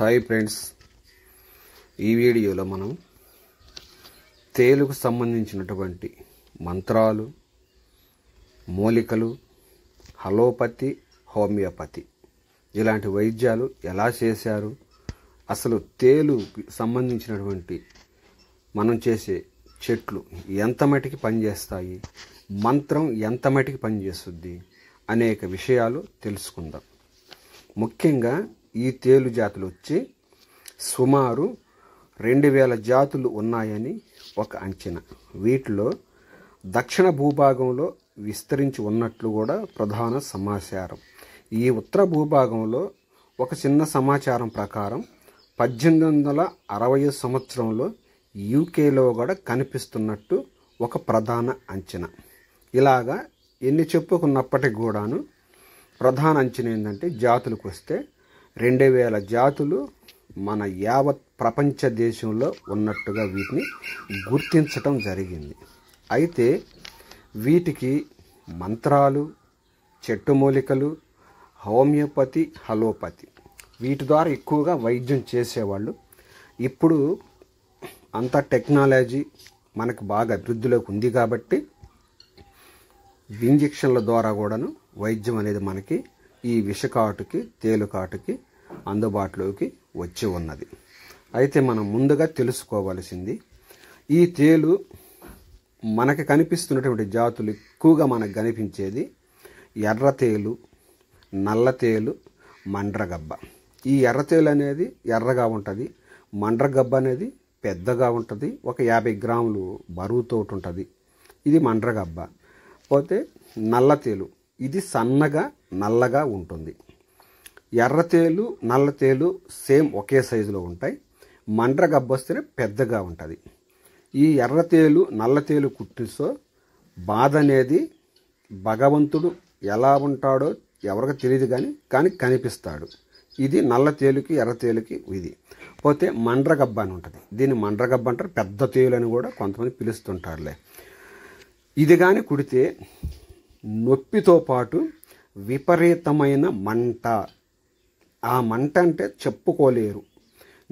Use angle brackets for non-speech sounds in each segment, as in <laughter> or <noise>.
hi friends ఈ వీడియోలో మనం తేలుకు సంబంధించినటువంటి మంత్రాలు మూలికలు హలోపతి హోమియోపతి ఇలాంటి వైద్యాలు ఎలా చేశారు అసలు తేలు సంబంధించినటువంటి మనం చేసే చెట్లు ఎంత మటికి పనిచేస్తాయి మంత్రం ఎంత మటికి పనిచేస్తుంది అనేక విషయాలు తెలుసుకుందాం ముఖ్యంగా ఈ తేలు జాతులు వచ్చి సుమారు రెండు వేల జాతులు ఉన్నాయని ఒక అంచనా వీటిలో దక్షిణ భూభాగంలో విస్తరించి ఉన్నట్లు కూడా ప్రధాన సమాచారం ఈ ఉత్తర భూభాగంలో ఒక చిన్న సమాచారం ప్రకారం పద్దెనిమిది వందల అరవై సంవత్సరంలో యూకేలో కూడా కనిపిస్తున్నట్టు ఒక ప్రధాన అంచనా ఇలాగా ఎన్ని చెప్పుకున్నప్పటికి కూడాను ప్రధాన అంచనా ఏంటంటే జాతులకు వస్తే రెండు వేల జాతులు మన యావత్ ప్రపంచ దేశంలో ఉన్నట్టుగా వీటిని గుర్తించటం జరిగింది అయితే వీటికి మంత్రాలు చెట్టు మూలికలు హోమియోపతి హలోపతి వీటి ద్వారా ఎక్కువగా వైద్యం చేసేవాళ్ళు ఇప్పుడు అంత టెక్నాలజీ మనకు బాగా అభివృద్ధిలోకి ఉంది కాబట్టి ఇంజక్షన్ల ద్వారా కూడాను వైద్యం అనేది మనకి ఈ విషకాటుకి తేలుకాటుకి అందుబాటులోకి వచ్చి ఉన్నది అయితే మనం ముందుగా తెలుసుకోవలసింది ఈ తేలు మనకి కనిపిస్తున్నటువంటి జాతులు ఎక్కువగా మనకు కనిపించేది ఎర్ర తేలు నల్ల తేలు మండ్రగబ్బ ఈ ఎర్ర తేలు అనేది ఎర్రగా ఉంటుంది మండ్రగబ్బ అనేది పెద్దగా ఉంటుంది ఒక యాభై గ్రాములు బరువుతో ఉంటుంది ఇది మండ్రగబ్బ పోతే నల్ల తేలు ఇది సన్నగా నల్లగా ఉంటుంది ఎర్రతేలు నల్లతేలు సేమ్ ఒకే సైజులో ఉంటాయి మండ్ర గబ్బొస్తేనే పెద్దగా ఉంటుంది ఈ ఎర్రతేలు నల్లతేలు కుట్టిస్తో బాధ అనేది భగవంతుడు ఎలా ఉంటాడో ఎవరికి తెలియదు కానీ కానీ కనిపిస్తాడు ఇది నల్ల తేలుకి ఎర్ర తేలుకి ఇది పోతే మండ్రగబ్బ అని ఉంటుంది దీన్ని మండ్రగబ్బ అంటారు పెద్ద తేలు అని కూడా కొంతమంది పిలుస్తుంటారులే ఇది కానీ కుడితే నొప్పితో పాటు విపరీతమైన మంట ఆ మంట అంటే చెప్పుకోలేరు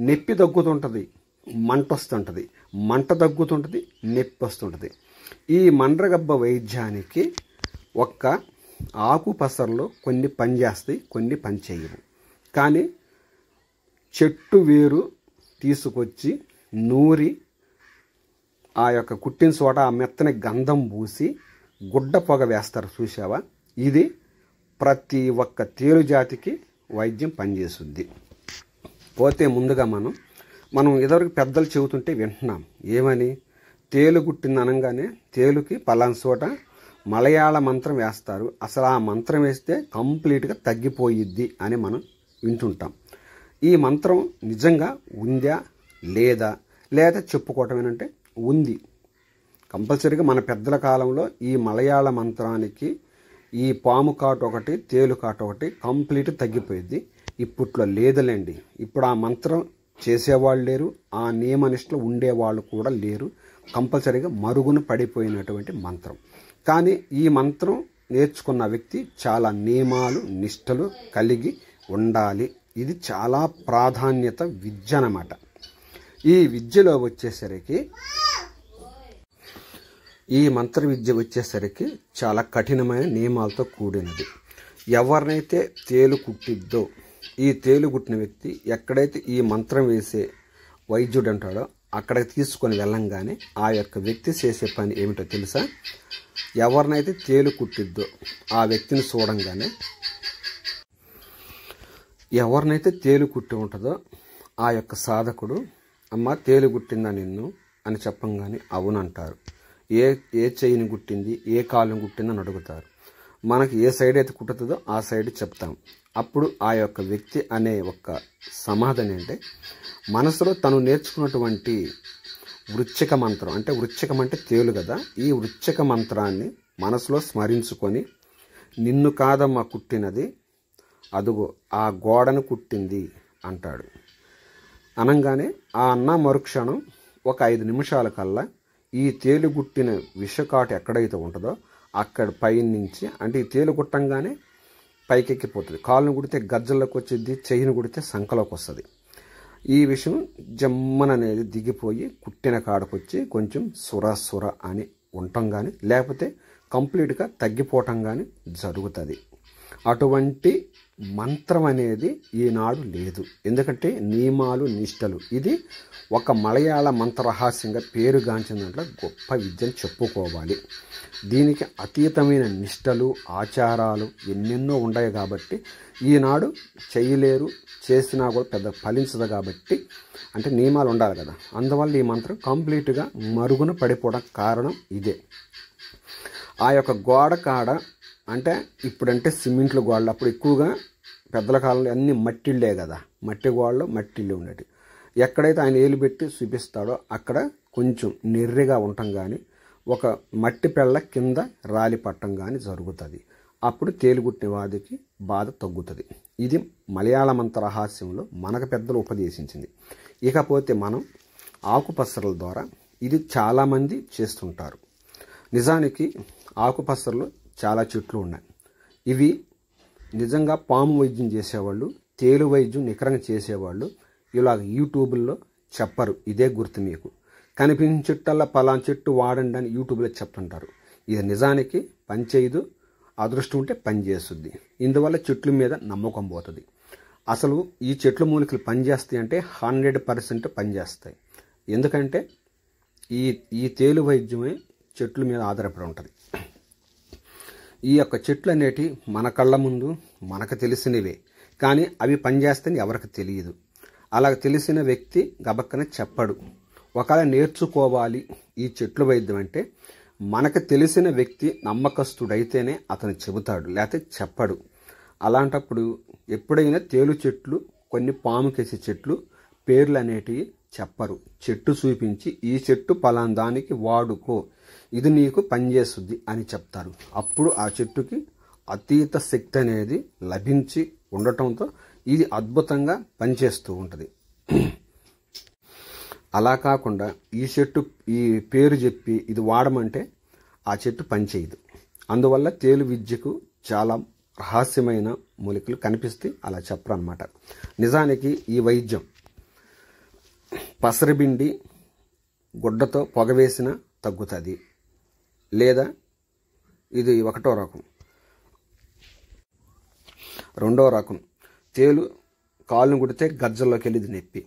నొప్పి తగ్గుతుంటుంది మంట వస్తుంటుంది మంట తగ్గుతుంటుంది నొప్పి వస్తుంటుంది ఈ మండ్రగబ్బ వైద్యానికి ఒక్క ఆకు పసర్లో కొన్ని పనిచేస్తాయి కొన్ని పనిచేయవు కానీ చెట్టు వేరు తీసుకొచ్చి నూరి ఆ యొక్క కుట్టిన చోట ఆ మెత్తని గంధం పూసి గుడ్డ పొగ వేస్తారు చూసావా ఇది ప్రతి ఒక్క తేలు జాతికి వైద్యం పనిచేస్తుంది పోతే ముందుగా మనం మనం ఇదివరకు పెద్దలు చెబుతుంటే వింటున్నాం ఏమని తేలు గుట్టింది అనగానే తేలుకి పలానా చోట మలయాళ మంత్రం వేస్తారు అసలు ఆ మంత్రం వేస్తే కంప్లీట్గా తగ్గిపోయిద్ది అని మనం వింటుంటాం ఈ మంత్రం నిజంగా ఉందా లేదా లేదా చెప్పుకోవటం ఏంటంటే ఉంది కంపల్సరీగా మన పెద్దల కాలంలో ఈ మలయాళ మంత్రానికి ఈ పాము కాటు ఒకటి తేలు కాటు ఒకటి కంప్లీట్ తగ్గిపోయింది ఇప్పట్లో లేదులేండి ఇప్పుడు ఆ మంత్రం చేసేవాళ్ళు లేరు ఆ నియమనిష్టలు ఉండేవాళ్ళు కూడా లేరు కంపల్సరీగా మరుగున పడిపోయినటువంటి మంత్రం కానీ ఈ మంత్రం నేర్చుకున్న వ్యక్తి చాలా నియమాలు నిష్టలు కలిగి ఉండాలి ఇది చాలా ప్రాధాన్యత విద్య అన్నమాట ఈ విద్యలో వచ్చేసరికి ఈ మంత్ర విద్య వచ్చేసరికి చాలా కఠినమైన నియమాలతో కూడినది ఎవరినైతే తేలు కుట్టిద్దో ఈ తేలు కుట్టిన వ్యక్తి ఎక్కడైతే ఈ మంత్రం వేసే వైద్యుడు అంటాడో అక్కడికి తీసుకొని వెళ్ళంగానే ఆ యొక్క వ్యక్తి చేసే పని ఏమిటో తెలుసా ఎవరినైతే తేలు కుట్టిద్దో ఆ వ్యక్తిని చూడంగానే ఎవరినైతే తేలు కుట్టి ఉంటుందో ఆ యొక్క సాధకుడు అమ్మ తేలు కుట్టిందా నిన్ను అని చెప్పంగానే అవునంటారు ఏ ఏ చెయ్యిని గుట్టింది ఏ కాలం గుట్టింది అని అడుగుతారు మనకి ఏ సైడ్ అయితే కుట్టుతుందో ఆ సైడ్ చెప్తాం అప్పుడు ఆ యొక్క వ్యక్తి అనే ఒక సమాధానం అంటే మనసులో తను నేర్చుకున్నటువంటి వృచ్చిక మంత్రం అంటే వృచ్చికం అంటే తేలు కదా ఈ వృచ్చిక మంత్రాన్ని మనసులో స్మరించుకొని నిన్ను కాదమ్మా కుట్టినది అదుగో ఆ గోడను కుట్టింది అంటాడు అనంగానే ఆ అన్న మరుక్షణం ఒక ఐదు నిమిషాల కల్లా ఈ తేలుగుట్టిన విషకాటు ఎక్కడైతే ఉంటుందో అక్కడ పైన నుంచి అంటే ఈ తేలుగుట్టంగానే పైకెక్కిపోతుంది కాళ్ళను కుడితే గజ్జల్లోకి వచ్చింది చెయ్యిని కుడితే సంఖలోకి వస్తుంది ఈ విషయం జమ్మన్ అనేది దిగిపోయి కుట్టిన కాడకొచ్చి కొంచెం సుర సుర అని ఉండటం కానీ లేకపోతే కంప్లీట్గా తగ్గిపోవటం కానీ జరుగుతుంది అటువంటి మంత్రం అనేది ఈనాడు లేదు ఎందుకంటే నియమాలు నిష్టలు ఇది ఒక మలయాళ మంత్ర రహస్యంగా పేరుగాంచిన దాంట్లో గొప్ప విద్యను చెప్పుకోవాలి దీనికి అతీతమైన నిష్టలు ఆచారాలు ఎన్నెన్నో ఉన్నాయి కాబట్టి ఈనాడు చేయలేరు చేసినా కూడా పెద్ద ఫలించదు కాబట్టి అంటే నియమాలు ఉండాలి కదా అందువల్ల ఈ మంత్రం కంప్లీట్గా మరుగున పడిపోవడం కారణం ఇదే ఆ యొక్క గోడ కాడ అంటే ఇప్పుడంటే సిమెంట్లు గోడలు అప్పుడు ఎక్కువగా పెద్దల కాలంలో అన్ని మట్టిళ్ళే కదా మట్టి గోడలు మట్టిళ్ళు ఉండేవి ఎక్కడైతే ఆయన ఏలు పెట్టి చూపిస్తాడో అక్కడ కొంచెం నెర్రిగా ఉండటం కానీ ఒక మట్టి పెళ్ళ కింద రాలి పట్టం కానీ జరుగుతుంది అప్పుడు తేలిగుట్టిన వాదికి బాధ తగ్గుతుంది ఇది మలయాళమంత రహస్యంలో మనకు పెద్దలు ఉపదేశించింది ఇకపోతే మనం ఆకుపసరల ద్వారా ఇది చాలామంది చేస్తుంటారు నిజానికి ఆకుపసరలు చాలా చెట్లు ఉన్నాయి ఇవి నిజంగా పాము వైద్యం చేసేవాళ్ళు తేలు వైద్యం నికరంగా చేసేవాళ్ళు ఇలా యూట్యూబ్లో చెప్పరు ఇదే గుర్తు మీకు కనిపించిన చెట్టల్లా పలాన్ చెట్టు వాడండి అని యూట్యూబ్లో చెప్తుంటారు ఇది నిజానికి పనిచేయదు అదృష్టం ఉంటే పనిచేస్తుంది ఇందువల్ల చెట్ల మీద నమ్మకం పోతుంది అసలు ఈ చెట్ల మూలికలు పనిచేస్తాయి అంటే హండ్రెడ్ పర్సెంట్ పనిచేస్తాయి ఎందుకంటే ఈ ఈ తేలు వైద్యమే చెట్ల మీద ఆధారపడి ఉంటుంది ఈ యొక్క చెట్లు అనేటివి మన కళ్ళ ముందు మనకు తెలిసినవే కానీ అవి పనిచేస్తాయని ఎవరికి తెలియదు అలా తెలిసిన వ్యక్తి గబక్కన చెప్పడు ఒకవేళ నేర్చుకోవాలి ఈ చెట్లు వైద్యం అంటే మనకు తెలిసిన వ్యక్తి నమ్మకస్తుడైతేనే అతను చెబుతాడు లేకపోతే చెప్పడు అలాంటప్పుడు ఎప్పుడైనా తేలు చెట్లు కొన్ని పాముకేసే చెట్లు పేర్లు అనేటివి చెప్పరు చెట్టు చూపించి ఈ చెట్టు పలాందానికి వాడుకో ఇది నీకు పనిచేస్తుంది అని చెప్తారు అప్పుడు ఆ చెట్టుకి అతీత శక్తి అనేది లభించి ఉండటంతో ఇది అద్భుతంగా పనిచేస్తూ ఉంటుంది అలా కాకుండా ఈ చెట్టు ఈ పేరు చెప్పి ఇది వాడమంటే ఆ చెట్టు పనిచేయదు అందువల్ల తేలు విద్యకు చాలా రహస్యమైన మూలికలు కనిపిస్తే అలా చెప్పరు అనమాట నిజానికి ఈ వైద్యం పసరబిండి గుడ్డతో పొగవేసిన తగ్గుతుంది లేదా ఇది ఒకటో రకం రెండో రకం తేలు కాళ్ళను గుడితే గజ్జల్లోకి వెళ్ళింది నొప్పి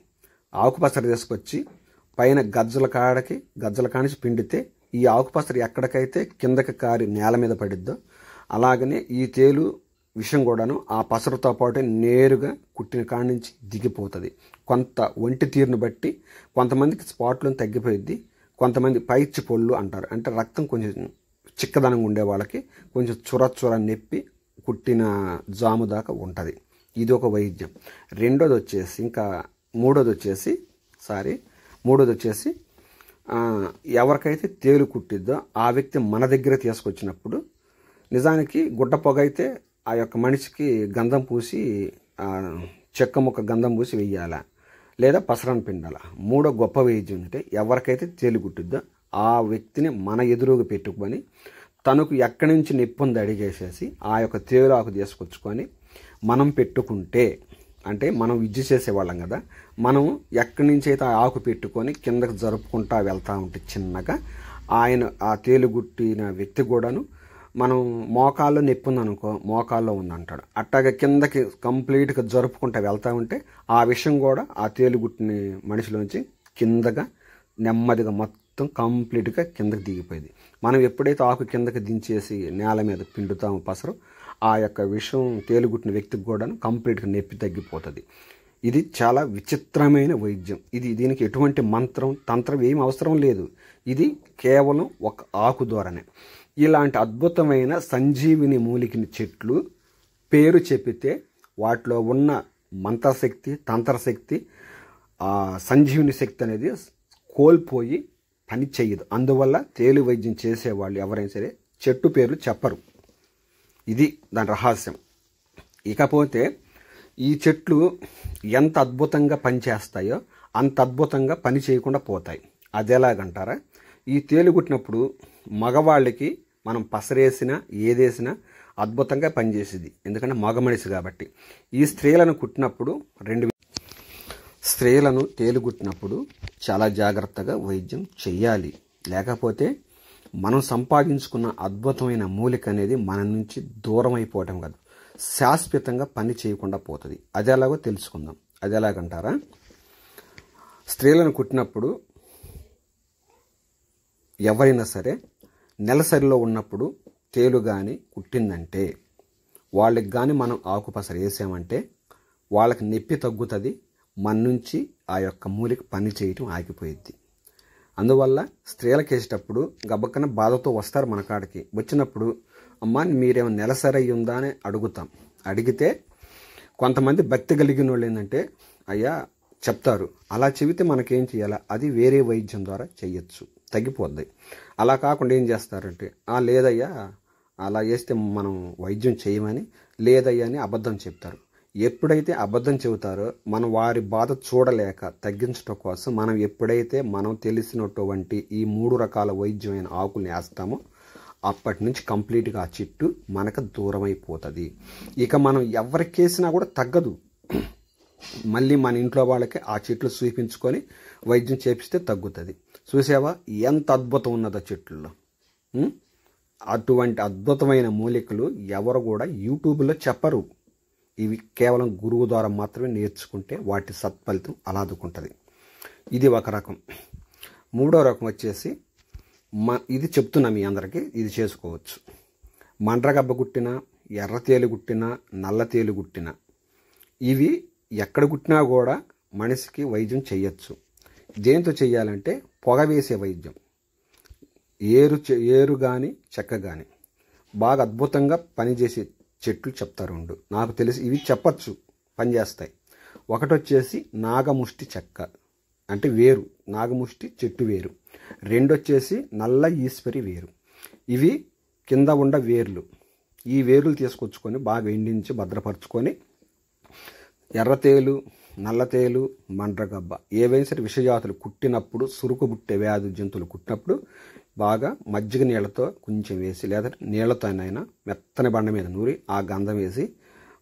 ఆకుపసర తీసుకొచ్చి పైన గజ్జల కాడకి గజ్జల కానిచి పిండితే ఈ ఆకుపసరు ఎక్కడికైతే కిందకి కారి నేల మీద పడిద్దో అలాగనే ఈ తేలు విషం కూడాను ఆ పసరుతో పాటు నేరుగా కుట్టిన కాడ నుంచి దిగిపోతుంది కొంత ఒంటి తీరును బట్టి కొంతమందికి స్పాట్లను తగ్గిపోయిద్ది కొంతమంది పైచి పొళ్ళు అంటారు అంటే రక్తం కొంచెం చిక్కదనంగా ఉండే వాళ్ళకి కొంచెం చుర చుర నొప్పి కుట్టిన జాము దాకా ఉంటుంది ఇది ఒక వైద్యం రెండోది వచ్చేసి ఇంకా మూడోది వచ్చేసి సారీ మూడోది వచ్చేసి ఎవరికైతే తేలు కుట్టిద్దో ఆ వ్యక్తి మన దగ్గర తీసుకొచ్చినప్పుడు నిజానికి గుడ్డ పొగ అయితే ఆ యొక్క మనిషికి గంధం పూసి చెక్క ముక్క గంధం పూసి వెయ్యాల లేదా పసరను పిండాల మూడో గొప్ప వైద్యం ఏంటంటే ఎవరికైతే తేలిగుట్టుద్దో ఆ వ్యక్తిని మన ఎదురుగా పెట్టుకొని తనకు ఎక్కడి నుంచి నొప్పి ఉంది అడిగేసేసి ఆ యొక్క తేలు ఆకు తీసుకొచ్చుకొని మనం పెట్టుకుంటే అంటే మనం విద్య చేసేవాళ్ళం కదా మనం ఎక్కడి నుంచి అయితే ఆ ఆకు పెట్టుకొని కిందకు జరుపుకుంటా వెళ్తూ ఉంటే చిన్నగా ఆయన ఆ తేలుగుట్టిన వ్యక్తి కూడాను మనం మోకాల్లో నొప్పి ఉందనుకో మోకాల్లో ఉందంటాడు అట్టాగా కిందకి కంప్లీట్గా జరుపుకుంటా వెళ్తూ ఉంటే ఆ విషయం కూడా ఆ తేలుగుట్టిని మనిషిలోంచి కిందగా నెమ్మదిగా మొత్తం కంప్లీట్గా కిందకి దిగిపోయింది మనం ఎప్పుడైతే ఆకు కిందకి దించేసి నేల మీద పిండుతాము పసరు ఆ యొక్క విషయం తేలుగుట్టిన వ్యక్తికి కూడా కంప్లీట్గా నొప్పి తగ్గిపోతుంది ఇది చాలా విచిత్రమైన వైద్యం ఇది దీనికి ఎటువంటి మంత్రం తంత్రం ఏం అవసరం లేదు ఇది కేవలం ఒక ఆకు ద్వారానే ఇలాంటి అద్భుతమైన సంజీవిని మూలికిని చెట్లు పేరు చెప్పితే వాటిలో ఉన్న మంత్రశక్తి తంత్రశక్తి సంజీవిని శక్తి అనేది కోల్పోయి పని చేయదు అందువల్ల తేలి వైద్యం చేసేవాళ్ళు ఎవరైనా సరే చెట్టు పేర్లు చెప్పరు ఇది దాని రహస్యం ఇకపోతే ఈ చెట్లు ఎంత అద్భుతంగా పనిచేస్తాయో అంత అద్భుతంగా పని చేయకుండా పోతాయి అది ఎలాగంటారా ఈ కుట్టినప్పుడు మగవాళ్ళకి మనం పసరేసినా ఏదేసినా అద్భుతంగా పనిచేసేది ఎందుకంటే మగ మనిషి కాబట్టి ఈ స్త్రీలను కుట్టినప్పుడు రెండు స్త్రీలను తేలుగుట్టినప్పుడు చాలా జాగ్రత్తగా వైద్యం చేయాలి లేకపోతే మనం సంపాదించుకున్న అద్భుతమైన మూలిక అనేది మన నుంచి దూరం అయిపోవటం కాదు శాశ్వతంగా పని చేయకుండా పోతుంది అది ఎలాగో తెలుసుకుందాం అది ఎలాగంటారా స్త్రీలను కుట్టినప్పుడు ఎవరైనా సరే నెలసరిలో ఉన్నప్పుడు తేలు కానీ కుట్టిందంటే వాళ్ళకి కానీ మనం ఆకుపసరు వేసామంటే వాళ్ళకి నొప్పి తగ్గుతుంది మన నుంచి ఆ యొక్క మూలిక పని చేయటం ఆగిపోయిద్ది అందువల్ల స్త్రీలకు వేసేటప్పుడు గబక్కన బాధతో వస్తారు మన కాడికి వచ్చినప్పుడు అమ్మ మీరేమో నెలసరి ఉందా అని అడుగుతాం అడిగితే కొంతమంది భక్తి కలిగిన వాళ్ళు ఏంటంటే అయ్యా చెప్తారు అలా చెబితే మనకేం చేయాలా అది వేరే వైద్యం ద్వారా చేయొచ్చు తగ్గిపోద్ది అలా కాకుండా ఏం చేస్తారంటే ఆ లేదయ్యా అలా చేస్తే మనం వైద్యం చేయమని లేదయ్యా అని అబద్ధం చెప్తారు ఎప్పుడైతే అబద్ధం చెబుతారో మనం వారి బాధ చూడలేక తగ్గించడం కోసం మనం ఎప్పుడైతే మనం తెలిసినటువంటి ఈ మూడు రకాల వైద్యమైన ఆకుల్ని వేస్తామో అప్పటి నుంచి కంప్లీట్గా ఆ చెట్టు మనకు దూరం అయిపోతుంది ఇక మనం ఎవరికేసినా కూడా తగ్గదు మళ్ళీ మన ఇంట్లో వాళ్ళకి ఆ చెట్లు చూపించుకొని వైద్యం చేపిస్తే తగ్గుతుంది చూసావా ఎంత అద్భుతం ఉన్నదో చెట్లలో అటువంటి అద్భుతమైన మూలికలు ఎవరు కూడా యూట్యూబ్లో చెప్పరు ఇవి కేవలం గురువు ద్వారా మాత్రమే నేర్చుకుంటే వాటి సత్ఫలితం అలాదుకుంటుంది ఇది ఒక రకం మూడో రకం వచ్చేసి మ ఇది చెప్తున్నా మీ అందరికీ ఇది చేసుకోవచ్చు మండ్రగబ్బ గుట్టిన ఎర్ర తేలు గుట్టిన నల్ల తేలు గుట్టిన ఇవి ఎక్కడ గుట్టినా కూడా మనిషికి వైద్యం చేయొచ్చు దేంతో చేయాలంటే పొగ వేసే వైద్యం ఏరు ఏరు కానీ చెక్క కానీ బాగా అద్భుతంగా పనిచేసే చెట్లు చెప్తారు రెండు నాకు తెలిసి ఇవి చెప్పచ్చు పనిచేస్తాయి ఒకటి వచ్చేసి నాగముష్టి చెక్క అంటే వేరు నాగముష్టి చెట్టు వేరు రెండు వచ్చేసి నల్ల ఈశ్వరి వేరు ఇవి కింద ఉండ వేర్లు ఈ వేర్లు తీసుకొచ్చుకొని బాగా ఎండించి భద్రపరుచుకొని ఎర్రతేలు నల్లతేలు మండ్రగబ్బ ఏవైనా సరే విషజాతులు కుట్టినప్పుడు బుట్టే వ్యాధి జంతువులు కుట్టినప్పుడు బాగా మజ్జిగ నీళ్ళతో కొంచెం వేసి లేదా నీళ్ళతోనైనా మెత్తని బండ మీద నూరి ఆ గంధం వేసి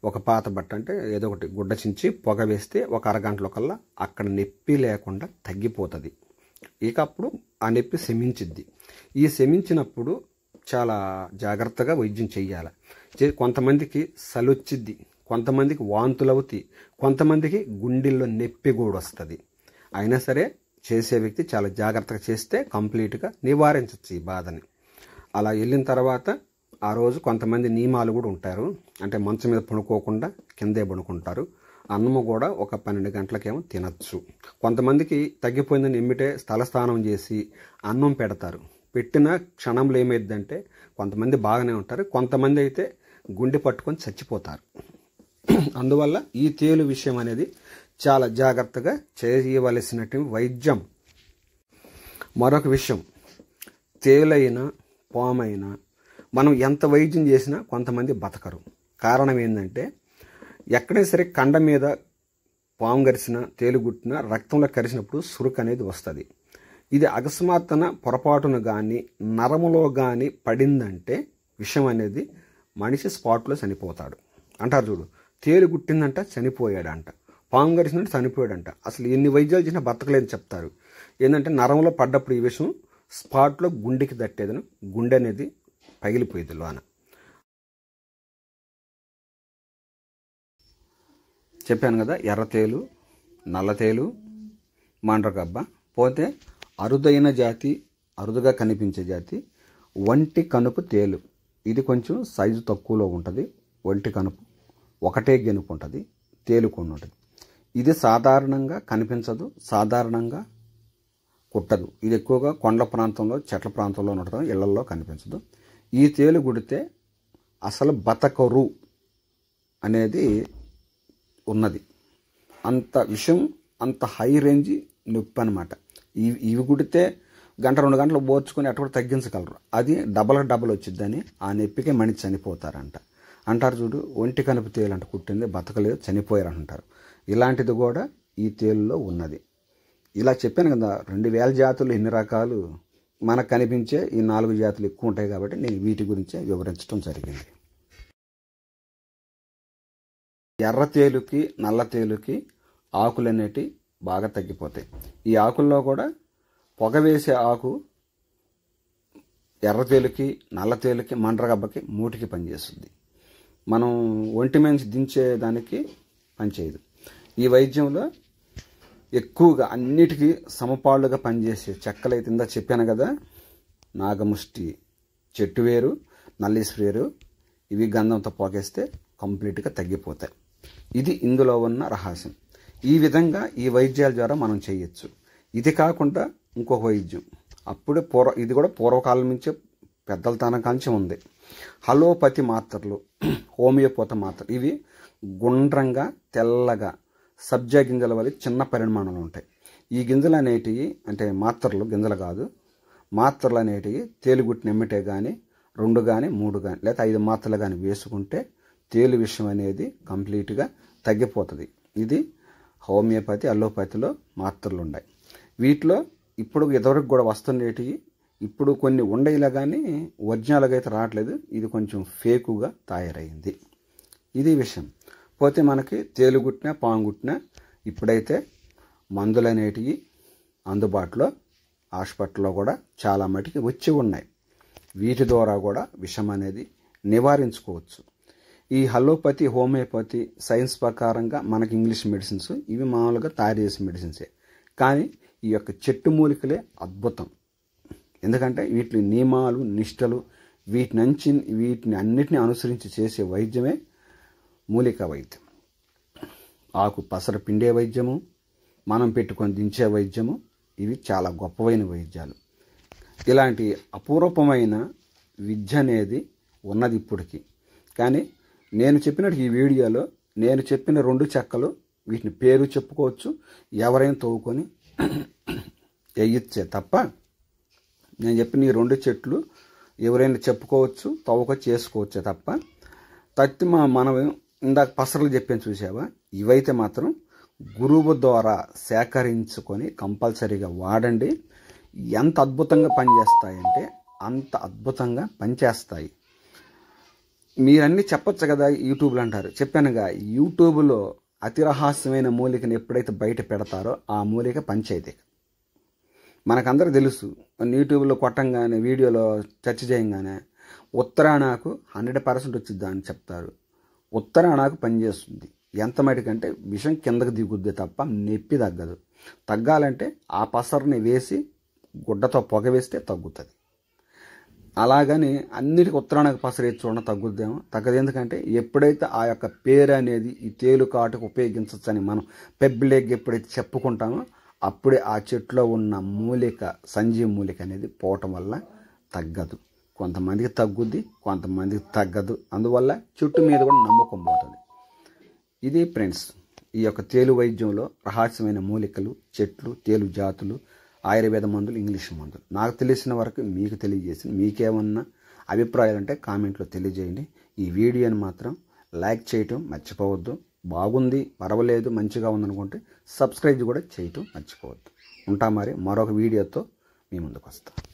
ఒక పాత బట్ట అంటే ఏదో ఒకటి గుడ్డ చించి పొగ వేస్తే ఒక అరగంటలో కల్లా అక్కడ నొప్పి లేకుండా తగ్గిపోతుంది ఇక అప్పుడు ఆ నొప్పి శమించిద్ది ఈ శమించినప్పుడు చాలా జాగ్రత్తగా వైద్యం చేయాలి కొంతమందికి సలొచ్చిద్ది కొంతమందికి వాంతులు అవుతాయి కొంతమందికి గుండెల్లో నొప్పి కూడా వస్తుంది అయినా సరే చేసే వ్యక్తి చాలా జాగ్రత్తగా చేస్తే కంప్లీట్గా నివారించవచ్చు ఈ బాధని అలా వెళ్ళిన తర్వాత ఆ రోజు కొంతమంది నియమాలు కూడా ఉంటారు అంటే మంచం మీద పడుకోకుండా కిందే పడుకుంటారు అన్నము కూడా ఒక పన్నెండు గంటలకేమో తినచ్చు కొంతమందికి తగ్గిపోయిందని ఎమ్మిటే స్థలస్నానం చేసి అన్నం పెడతారు పెట్టిన క్షణంలో ఏమైందంటే కొంతమంది బాగానే ఉంటారు కొంతమంది అయితే గుండె పట్టుకొని చచ్చిపోతారు అందువల్ల ఈ తేలు విషయం అనేది చాలా జాగ్రత్తగా చేయవలసినటువంటి వైద్యం మరొక విషయం తేలైన పామైనా మనం ఎంత వైద్యం చేసినా కొంతమంది బతకరు కారణం ఏంటంటే ఎక్కడైనా సరే కండ మీద పాము తేలు తేలుగుట్టిన రక్తంలో కరిసినప్పుడు సురుకు అనేది వస్తుంది ఇది అకస్మాత్తున పొరపాటున కానీ నరములో కానీ పడిందంటే విషం అనేది మనిషి స్పాట్లో చనిపోతాడు అంటారు చూడు తేలుగుట్టిందంట చనిపోయాడంట పాము గడిచినట్టు చనిపోయాడంట అసలు ఎన్ని వైద్యాలు చేసినా బతకలేదని చెప్తారు ఏంటంటే నరంలో పడ్డప్పుడు ఈ విషయం స్పాట్లో గుండెకి దట్టేదని గుండె అనేది పగిలిపోయేది లోన చెప్పాను కదా ఎర్రతేలు నల్లతేలు మాండ్రగబ్బ పోతే అరుదైన జాతి అరుదుగా కనిపించే జాతి ఒంటి కనుపు తేలు ఇది కొంచెం సైజు తక్కువలో ఉంటుంది ఒంటి కనుపు ఒకటే గెనుపు ఉంటుంది తేలుకొని ఉంటుంది ఇది సాధారణంగా కనిపించదు సాధారణంగా కుట్టదు ఇది ఎక్కువగా కొండల ప్రాంతంలో చెట్ల ప్రాంతంలో ఉండటం ఇళ్లలో కనిపించదు ఈ తేలు గుడితే అసలు బతకరు అనేది ఉన్నది అంత విషయం అంత హై రేంజ్ నొప్పి అనమాట ఇవి ఇవి కుడితే గంట రెండు గంటలు పోర్చుకొని అటు తగ్గించగలరు అది డబల్ డబల్ వచ్చిద్దని ఆ నొప్పికే మనిషి చనిపోతారంట అంటారు చూడు ఒంటి కనుపు తేలు అంట కుట్టింది బతకలేదు చనిపోయారు అంటారు ఇలాంటిది కూడా ఈ తేలులో ఉన్నది ఇలా చెప్పాను కదా రెండు వేల జాతులు ఎన్ని రకాలు మనకు కనిపించే ఈ నాలుగు జాతులు ఎక్కువ ఉంటాయి కాబట్టి నేను వీటి గురించే వివరించడం జరిగింది ఎర్ర తేలుకి నల్ల తేలుకి ఆకులు అనేటి బాగా తగ్గిపోతాయి ఈ ఆకుల్లో కూడా పొగ వేసే ఆకు ఎర్ర తేలుకి నల్ల తేలుకి మండ్రగబ్బకి మూటికి పనిచేస్తుంది మనం ఒంటి మంచి దించేదానికి పనిచేయదు ఈ వైద్యంలో ఎక్కువగా అన్నిటికీ సమపాళ్ళుగా పనిచేసే చెక్కలు అయితే ఇందా చెప్పాను కదా నాగముష్టి చెట్టు వేరు నల్లేశ్వరి వేరు ఇవి గంధంతో పోగేస్తే కంప్లీట్గా తగ్గిపోతాయి ఇది ఇందులో ఉన్న రహస్యం ఈ విధంగా ఈ వైద్యాల ద్వారా మనం చేయొచ్చు ఇది కాకుండా ఇంకొక వైద్యం అప్పుడే పూర్వ ఇది కూడా పూర్వకాలం నుంచే పెద్దల తన కాంచి ఉంది హలోపతి మాత్రలు హోమియోపతి మాత్రలు ఇవి గుండ్రంగా తెల్లగా సబ్జా గింజల వల్ల చిన్న పరిమాణంలో ఉంటాయి ఈ గింజలు అనేటివి అంటే మాత్రలు గింజలు కాదు మాత్రలు అనేటివి తేలిగుట్టిన ఎమ్మిటే కానీ రెండు కానీ మూడు కానీ లేదా ఐదు మాత్రలు కానీ వేసుకుంటే తేలు విషయం అనేది కంప్లీట్గా తగ్గిపోతుంది ఇది హోమియోపతి అలోపతిలో మాత్రలు ఉన్నాయి వీటిలో ఇప్పుడు ఇదివరకు కూడా వస్తుండేటివి ఇప్పుడు కొన్ని ఉండేలా కానీ ఒరిజినల్గా అయితే రావట్లేదు ఇది కొంచెం ఫేకుగా తయారైంది ఇది విషయం పోతే మనకి తేలుగుట్న పాంగుట్న ఇప్పుడైతే మందులు అనేటివి అందుబాటులో హాస్పిటల్లో కూడా చాలా మటుకి వచ్చి ఉన్నాయి వీటి ద్వారా కూడా విషం అనేది నివారించుకోవచ్చు ఈ హలోపతి హోమియోపతి సైన్స్ ప్రకారంగా మనకి ఇంగ్లీష్ మెడిసిన్స్ ఇవి మామూలుగా తయారు చేసే మెడిసిన్సే కానీ ఈ యొక్క చెట్టు మూలికలే అద్భుతం ఎందుకంటే వీటి నియమాలు నిష్టలు వీటి నుంచి వీటిని అన్నిటిని అనుసరించి చేసే వైద్యమే మూలిక వైద్యం ఆకు పసర పిండే వైద్యము మనం పెట్టుకొని దించే వైద్యము ఇవి చాలా గొప్పవైన వైద్యాలు ఇలాంటి అపూర్వమైన విద్య అనేది ఉన్నది ఇప్పటికీ కానీ నేను చెప్పినట్టు ఈ వీడియోలో నేను చెప్పిన రెండు చెక్కలు వీటిని పేరు చెప్పుకోవచ్చు ఎవరైనా తవ్వుకొని వేయచ్చే <clears throat> తప్ప నేను చెప్పిన ఈ రెండు చెట్లు ఎవరైనా చెప్పుకోవచ్చు తవ్వక చేసుకోవచ్చు తప్ప తత్తి మా మనం ఇందాక పసరలు చెప్పాను చూసావా ఇవైతే మాత్రం గురువు ద్వారా సేకరించుకొని కంపల్సరీగా వాడండి ఎంత అద్భుతంగా పనిచేస్తాయంటే అంత అద్భుతంగా పనిచేస్తాయి మీరన్నీ చెప్పొచ్చు కదా యూట్యూబ్లు అంటారు చెప్పానుగా యూట్యూబ్లో అతి రహస్యమైన మూలికను ఎప్పుడైతే బయట పెడతారో ఆ మూలిక పంచాయతీ మనకందరూ తెలుసు యూట్యూబ్లో కొట్టంగానే వీడియోలో చర్చ చేయంగానే ఉత్తరాణకు హండ్రెడ్ పర్సెంట్ వచ్చిద్దా అని చెప్తారు ఉత్తరాణకు పనిచేస్తుంది ఎంత మటుకంటే విషం కిందకు దిగుద్ది తప్ప నొప్పి తగ్గదు తగ్గాలంటే ఆ పసరని వేసి గుడ్డతో పొగ వేస్తే తగ్గుతుంది అలాగని అన్నిటికీ పసరు వేసి చూడడం తగ్గుద్దేమో తగ్గదు ఎందుకంటే ఎప్పుడైతే ఆ యొక్క పేరు అనేది ఈ తేలుకాటకు ఉపయోగించవచ్చని మనం పెబ్బిలేక్ ఎప్పుడైతే చెప్పుకుంటామో అప్పుడే ఆ చెట్టులో ఉన్న మూలిక సంజీవ మూలిక అనేది పోవటం వల్ల తగ్గదు కొంతమందికి తగ్గుద్ది కొంతమందికి తగ్గదు అందువల్ల చెట్టు మీద కూడా నమ్మకం పోతుంది ఇది ఫ్రెండ్స్ ఈ యొక్క తేలు వైద్యంలో రహస్యమైన మూలికలు చెట్లు తేలు జాతులు ఆయుర్వేద మందులు ఇంగ్లీష్ మందులు నాకు తెలిసిన వరకు మీకు తెలియజేసి మీకేమన్నా అభిప్రాయాలు అంటే కామెంట్లో తెలియజేయండి ఈ వీడియోని మాత్రం లైక్ చేయటం మర్చిపోవద్దు బాగుంది పర్వాలేదు మంచిగా ఉందనుకుంటే సబ్స్క్రైబ్ కూడా చేయటం మర్చిపోవద్దు ఉంటా మరి మరొక వీడియోతో మీ ముందుకు వస్తాం